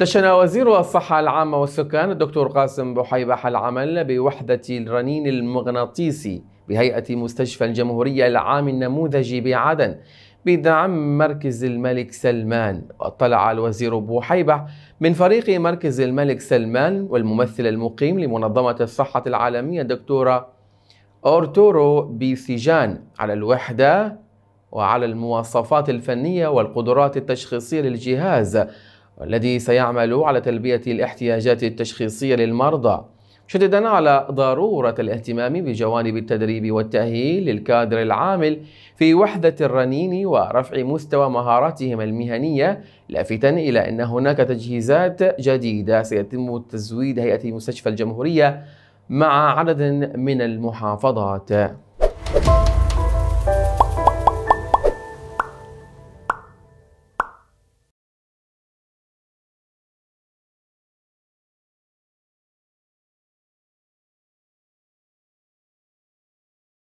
دشن وزير الصحة العامة والسكان الدكتور قاسم بحيبح العمل بوحدة الرنين المغناطيسي بهيئة مستشفى الجمهورية العام النموذجي بعدن بدعم مركز الملك سلمان واطلع الوزير بوحيبة من فريق مركز الملك سلمان والممثل المقيم لمنظمة الصحة العالمية الدكتورة أورتورو بيسيجان على الوحدة وعلى المواصفات الفنية والقدرات التشخيصية للجهاز والذي سيعمل على تلبية الاحتياجات التشخيصية للمرضى شددا على ضرورة الاهتمام بجوانب التدريب والتأهيل للكادر العامل في وحدة الرنين ورفع مستوى مهاراتهم المهنية لافتا إلى أن هناك تجهيزات جديدة سيتم تزويد هيئة مستشفى الجمهورية مع عدد من المحافظات